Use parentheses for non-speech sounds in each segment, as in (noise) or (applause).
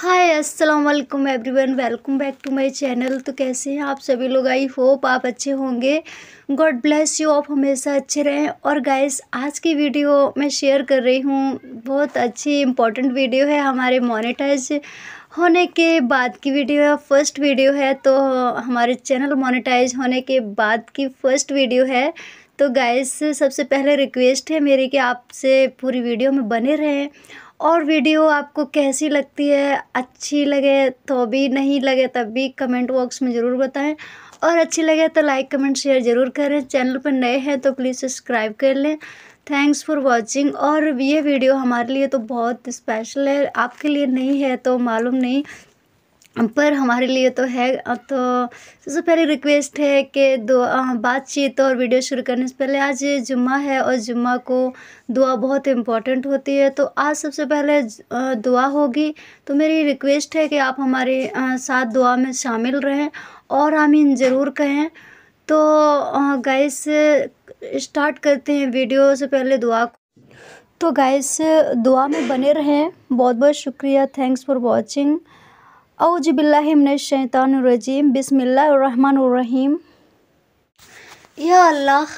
हाय अस्सलाम वालेकुम everyone welcome back to my channel तो कैसे हैं आप सभी लोग आई होप आप अच्छे होंगे गॉड ब्लेस यू आप हमेशा अच्छे रहें और गाइस आज की वीडियो मैं शेयर कर रही हूँ बहुत अच्छी इंपॉर्टेंट वीडियो है हमारे मोनेटाइज होने के बाद की वीडियो है फर्स्ट वीडियो है तो हमारे चैनल मोनेटाइज होने के बाद की फ़र्स्ट वीडियो है तो गाइस सबसे पहले रिक्वेस्ट है मेरी कि आपसे पूरी वीडियो में बने रहें और वीडियो आपको कैसी लगती है अच्छी लगे तो भी नहीं लगे तब भी कमेंट बॉक्स में ज़रूर बताएं और अच्छी लगे तो लाइक कमेंट शेयर ज़रूर करें चैनल पर नए हैं तो प्लीज़ सब्सक्राइब कर लें थैंक्स फॉर वाचिंग और ये वीडियो हमारे लिए तो बहुत स्पेशल है आपके लिए नहीं है तो मालूम नहीं पर हमारे लिए तो है तो सबसे पहले रिक्वेस्ट है कि दो बातचीत और वीडियो शुरू करने से पहले आज जुम्मा है और जुम्मा को दुआ बहुत इम्पॉर्टेंट होती है तो आज सबसे पहले दुआ होगी तो मेरी रिक्वेस्ट है कि आप हमारे साथ दुआ में शामिल रहें और आमीन ज़रूर कहें तो गाइस स्टार्ट करते हैं वीडियो से पहले दुआ तो गाइस दुआ में बने रहें बहुत बहुत शुक्रिया थैंक्स फॉर वॉचिंग अवज़बिल्लाशैतानरजीम बिसमीम यह अल्लाह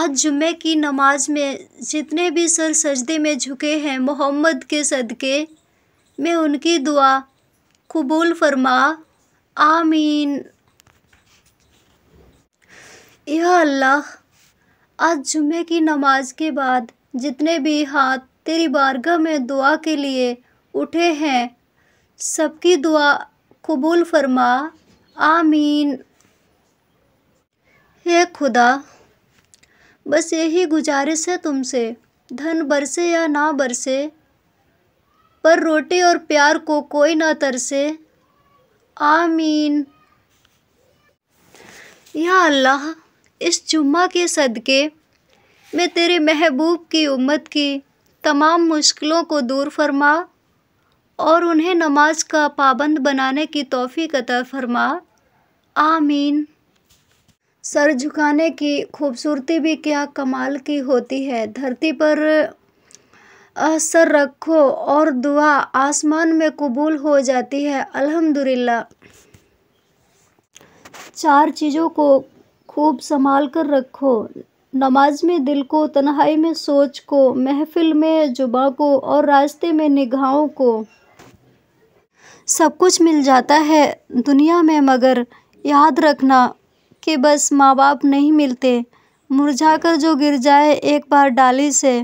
आज जुम्मे की नमाज में जितने भी सर सजदे में झुके हैं मोहम्मद के सदक़े में उनकी दुआ कबूल फरमा आमीन यह अल्लाह आज जुम्मे की नमाज के बाद जितने भी हाथ तेरी बारगाह में दुआ के लिए उठे हैं सबकी दुआ कबूल फरमा आमीन हे खुदा बस यही गुजारिश है तुमसे धन बरसे या ना बरसे पर रोटी और प्यार को कोई ना तरसे आमीन या अल्लाह इस जुम्मा के सदक़े मैं तेरे महबूब की उम्मत की तमाम मुश्किलों को दूर फरमा और उन्हें नमाज का पाबंद बनाने की तोफ़ी कतः फरमा आमीन सर झुकाने की खूबसूरती भी क्या कमाल की होती है धरती पर असर रखो और दुआ आसमान में कबूल हो जाती है अल्हम्दुलिल्लाह चार चीज़ों को खूब संभाल कर रखो नमाज में दिल को तन्हाई में सोच को महफिल में जुबा को और रास्ते में निगाहों को सब कुछ मिल जाता है दुनिया में मगर याद रखना कि बस माँ बाप नहीं मिलते मुरझा कर जो गिर जाए एक बार डाली से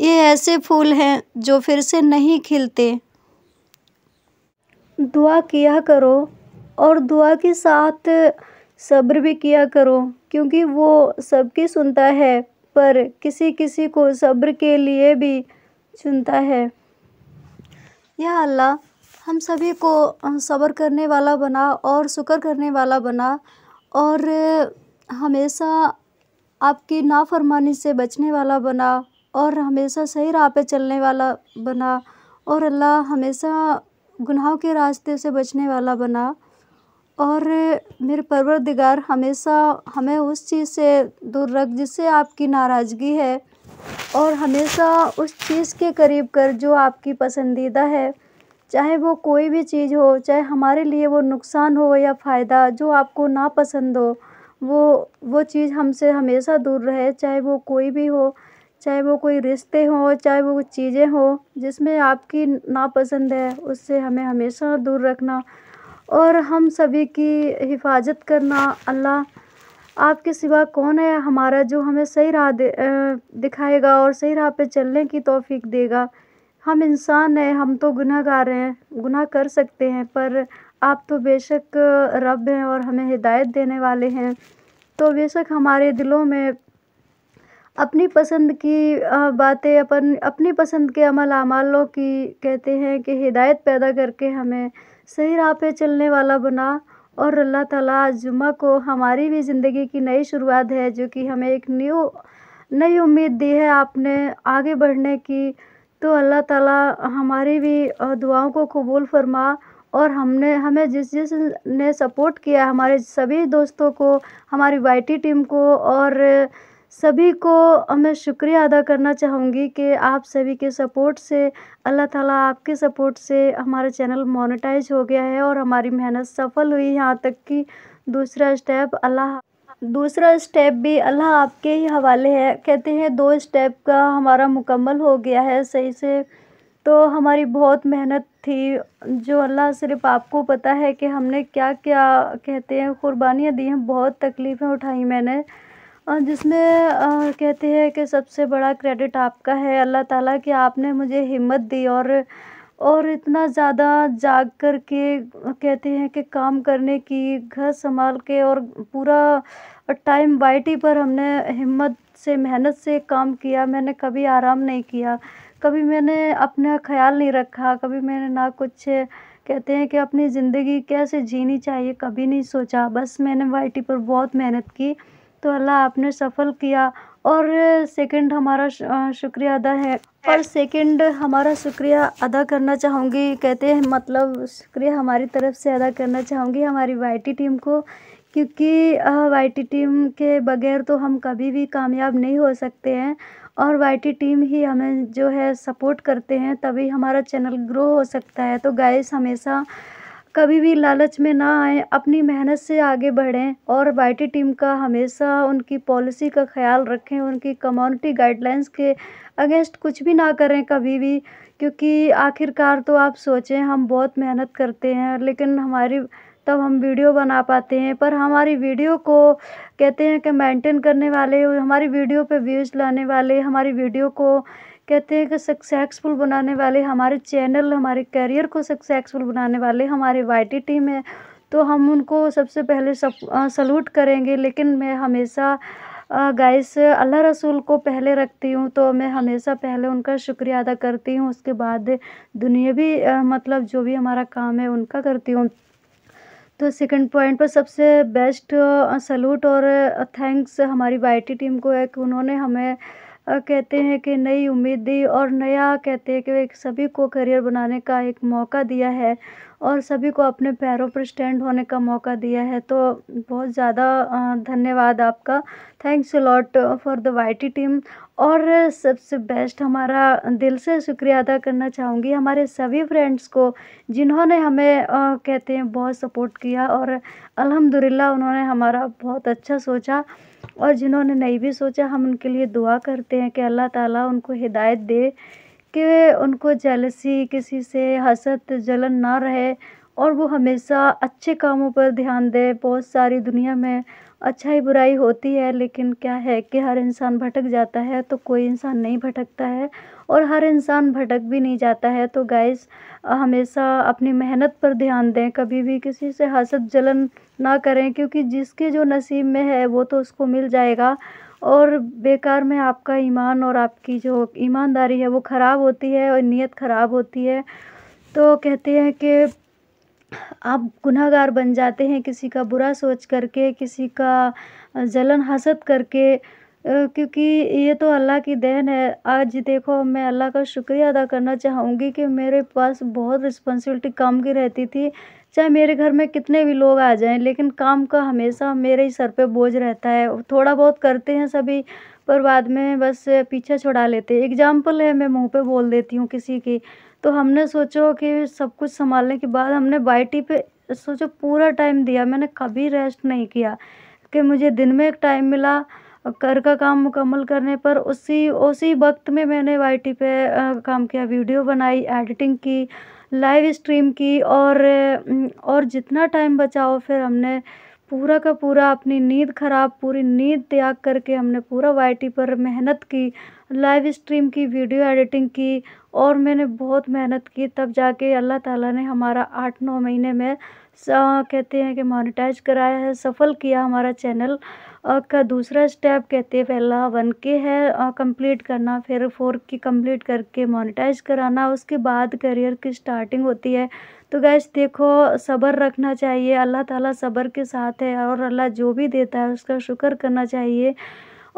ये ऐसे फूल हैं जो फिर से नहीं खिलते दुआ किया करो और दुआ के साथ सब्र भी किया करो क्योंकि वो सबकी सुनता है पर किसी किसी को सब्र के लिए भी चुनता है या अल्लाह हम सभी को सब्र करने वाला बना और शुक्र करने वाला बना और हमेशा आपकी नाफरमानी से बचने वाला बना और हमेशा सही राह पे चलने वाला बना और अल्लाह हमेशा गुनाहों के रास्ते से बचने वाला बना और मेरे परवरदिगार हमेशा हमें उस चीज़ से दूर रख जिससे आपकी नाराज़गी है और हमेशा उस चीज़ के करीब कर जो आपकी पसंदीदा है चाहे वो कोई भी चीज़ हो चाहे हमारे लिए वो नुकसान हो या फ़ायदा जो आपको नापसंद हो वो वो चीज़ हमसे हमेशा दूर रहे चाहे वो कोई भी हो चाहे वो कोई रिश्ते हों चाहे वो कुछ चीज़ें हों जिसमें आपकी नापसंद है उससे हमें हमेशा दूर रखना और हम सभी की हिफाजत करना अल्लाह आपके सिवा कौन है हमारा जो हमें सही राह दिखाएगा और सही राह पे चलने की तौफीक देगा हम इंसान हैं हम तो गुनहगार हैं गुनाह कर सकते हैं पर आप तो बेशक रब हैं और हमें हिदायत देने वाले हैं तो बेशक हमारे दिलों में अपनी पसंद की बातें अपन अपनी पसंद के अमल अमालों की कहते हैं कि हिदायत पैदा करके हमें सही राह पे चलने वाला बना और अल्लाह ताला आज जुम्मा को हमारी भी ज़िंदगी की नई शुरुआत है जो कि हमें एक न्यू नई उम्मीद दी है आपने आगे बढ़ने की तो अल्लाह ताला हमारी भी दुआओं को कबूल फरमा और हमने हमें जिस जिस ने सपोर्ट किया हमारे सभी दोस्तों को हमारी वाईटी टीम को और सभी को मैं शुक्रिया अदा करना चाहूँगी कि आप सभी के सपोर्ट से अल्लाह ताला आपके सपोर्ट से हमारा चैनल मोनेटाइज हो गया है और हमारी मेहनत सफल हुई यहाँ तक कि दूसरा स्टेप अल्लाह दूसरा स्टेप भी अल्लाह आपके ही हवाले है कहते हैं दो स्टेप का हमारा मुकम्मल हो गया है सही से तो हमारी बहुत मेहनत थी जो अल्लाह सिर्फ आपको पता है कि हमने क्या क्या कहते हैं क़ुरबानियाँ दी हैं बहुत तकलीफ़ें उठाई मैंने जिसमें कहते हैं कि सबसे बड़ा क्रेडिट आपका है अल्लाह ताला कि आपने मुझे हिम्मत दी और और इतना ज़्यादा जाग कर के कहते हैं कि काम करने की घर संभाल के और पूरा टाइम बाइटी पर हमने हिम्मत से मेहनत से काम किया मैंने कभी आराम नहीं किया कभी मैंने अपना ख्याल नहीं रखा कभी मैंने ना कुछ कहते हैं कि अपनी ज़िंदगी कैसे जीनी चाहिए कभी नहीं सोचा बस मैंने वाइटी पर बहुत मेहनत की तो अल्लाह आपने सफ़ल किया और सेकंड हमारा शुक्रिया अदा है और सेकंड हमारा शुक्रिया अदा करना चाहूँगी कहते हैं मतलब शुक्रिया हमारी तरफ से अदा करना चाहूँगी हमारी वाईटी टीम को क्योंकि वाईटी टीम के बगैर तो हम कभी भी कामयाब नहीं हो सकते हैं और वाईटी टीम ही हमें जो है सपोर्ट करते हैं तभी हमारा चैनल ग्रो हो सकता है तो गाइस हमेशा कभी भी लालच में ना आएँ अपनी मेहनत से आगे बढ़ें और वाई टीम का हमेशा उनकी पॉलिसी का ख्याल रखें उनकी कम्युनिटी गाइडलाइंस के अगेंस्ट कुछ भी ना करें कभी भी क्योंकि आखिरकार तो आप सोचें हम बहुत मेहनत करते हैं लेकिन हमारी तब हम वीडियो बना पाते हैं पर हमारी वीडियो को कहते हैं कि मेंटेन करने वाले हमारी वीडियो पे व्यूज़ लाने वाले हमारी वीडियो को कहते हैं कि सक्सेसफुल बनाने वाले हमारे चैनल हमारे करियर को सक्सेसफुल बनाने वाले हमारे वाई टीम है तो हम उनको सबसे पहले सब सल्यूट करेंगे लेकिन मैं हमेशा गाइस अल्लाह रसूल को पहले रखती हूँ तो मैं हमेशा पहले उनका शुक्रिया अदा करती हूँ उसके बाद दुनियावी मतलब जो भी हमारा काम है उनका करती हूँ तो सेकंड पॉइंट पर सबसे बेस्ट सल्यूट और थैंक्स हमारी वाई टीम को है कि उन्होंने हमें कहते हैं कि नई उम्मीद दी और नया कहते हैं कि सभी को करियर बनाने का एक मौका दिया है और सभी को अपने पैरों पर स्टैंड होने का मौका दिया है तो बहुत ज़्यादा धन्यवाद आपका thanks lot for the YT team और सबसे बेस्ट हमारा दिल से शुक्रिया अदा करना चाहूँगी हमारे सभी फ्रेंड्स को जिन्होंने हमें आ, कहते हैं बहुत सपोर्ट किया और अलहमदिल्ला उन्होंने हमारा बहुत अच्छा सोचा और जिन्होंने नहीं भी सोचा हम उनके लिए दुआ करते हैं कि अल्लाह ताला उनको हिदायत दे कि उनको जलसी किसी से हसत जलन ना रहे और वो हमेशा अच्छे कामों पर ध्यान दे बहुत सारी दुनिया में अच्छाई बुराई होती है लेकिन क्या है कि हर इंसान भटक जाता है तो कोई इंसान नहीं भटकता है और हर इंसान भटक भी नहीं जाता है तो गाइस हमेशा अपनी मेहनत पर ध्यान दें कभी भी किसी से हसद जलन ना करें क्योंकि जिसके जो नसीब में है वो तो उसको मिल जाएगा और बेकार में आपका ईमान और आपकी जो ईमानदारी है वो ख़राब होती है और नीयत ख़राब होती है तो कहते हैं कि आप गुनाहगार बन जाते हैं किसी का बुरा सोच करके किसी का जलन हसद करके क्योंकि ये तो अल्लाह की देन है आज देखो मैं अल्लाह का शुक्रिया अदा करना चाहूँगी कि मेरे पास बहुत रिस्पॉन्सिबिलिटी काम की रहती थी चाहे मेरे घर में कितने भी लोग आ जाएं लेकिन काम का हमेशा मेरे ही सर पे बोझ रहता है थोड़ा बहुत करते हैं सभी पर बाद में बस पीछे छुड़ा लेते हैं एग्जाम्पल है मैं मुंह पे बोल देती हूँ किसी की तो हमने सोचो कि सब कुछ संभालने के बाद हमने बाइटी पे सोचो पूरा टाइम दिया मैंने कभी रेस्ट नहीं किया कि मुझे दिन में एक टाइम मिला कर का काम मुकम्मल करने पर उसी उसी वक्त में मैंने वाई टी पे काम किया वीडियो बनाई एडिटिंग की लाइव स्ट्रीम की और और जितना टाइम बचाओ फिर हमने पूरा का पूरा अपनी नींद ख़राब पूरी नींद त्याग करके हमने पूरा वाई टी पर मेहनत की लाइव स्ट्रीम की वीडियो एडिटिंग की और मैंने बहुत मेहनत की तब जाके अल्लाह ताला ने हमारा आठ नौ महीने में कहते हैं कि मोनेटाइज कराया है सफ़ल किया हमारा चैनल का दूसरा स्टेप कहते हैं पहला वन के है कंप्लीट करना फिर फोर की कंप्लीट करके मोनेटाइज कराना उसके बाद करियर की स्टार्टिंग होती है तो गैस देखो सब्र रखना चाहिए अल्लाह ताला सब्र के साथ है और अल्लाह जो भी देता है उसका शुक्र करना चाहिए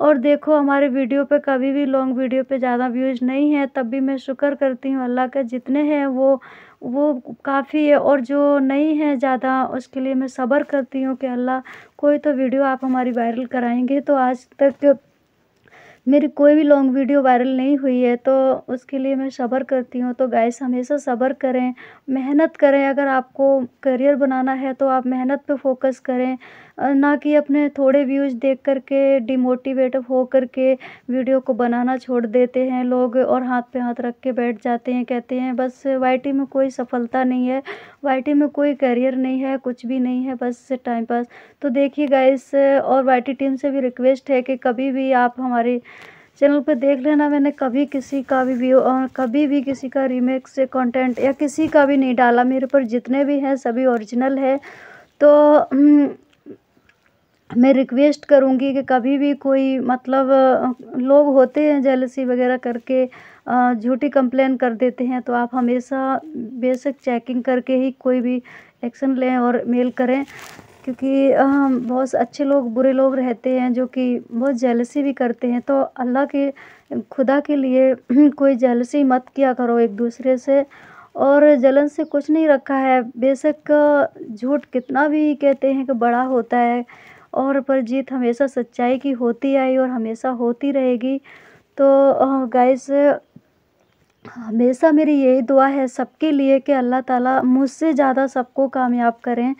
और देखो हमारे वीडियो पे कभी भी लॉन्ग वीडियो पे ज़्यादा व्यूज़ नहीं है तब भी मैं शुक्र करती हूँ अल्लाह का जितने हैं वो वो काफ़ी है और जो नहीं है ज़्यादा उसके लिए मैं सब्र करती हूँ कि अल्लाह कोई तो वीडियो आप हमारी वायरल कराएंगे तो आज तक मेरी कोई भी लॉन्ग वीडियो वायरल नहीं हुई है तो उसके लिए मैं सब्र करती हूँ तो गाइस हमेशा सब्र करें मेहनत करें अगर आपको करियर बनाना है तो आप मेहनत पे फोकस करें ना कि अपने थोड़े व्यूज़ देख कर के डिमोटिवेट हो कर के वीडियो को बनाना छोड़ देते हैं लोग और हाथ पे हाथ रख के बैठ जाते हैं कहते हैं बस वाई में कोई सफलता नहीं है वाई में कोई करियर नहीं है कुछ भी नहीं है बस टाइम पास तो देखिए गाइस और वाई टीम से भी रिक्वेस्ट है कि कभी भी आप हमारे चैनल पर देख लेना मैंने कभी किसी का भी व्यू और कभी भी किसी का रीमेक से कंटेंट या किसी का भी नहीं डाला मेरे पर जितने भी हैं सभी ओरिजिनल है तो हम्म, मैं रिक्वेस्ट करूँगी कि कभी भी कोई मतलब लोग होते हैं जेलसी वगैरह करके झूठी कंप्लेन कर देते हैं तो आप हमेशा बेशक चेकिंग करके ही कोई भी एक्शन लें और मेल करें क्योंकि बहुत अच्छे लोग बुरे लोग रहते हैं जो कि बहुत जेलसी भी करते हैं तो अल्लाह के खुदा के लिए (clears throat) कोई जेलसी मत किया करो एक दूसरे से और जलन से कुछ नहीं रखा है बेशक झूठ कितना भी कहते हैं कि बड़ा होता है और पर जीत हमेशा सच्चाई की होती आई और हमेशा होती रहेगी तो गाइस हमेशा मेरी यही दुआ है सबके लिए कि अल्लाह ताला मुझसे ज़्यादा सबको कामयाब करें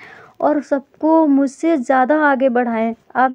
और सबको मुझसे ज़्यादा आगे बढ़ाएं आप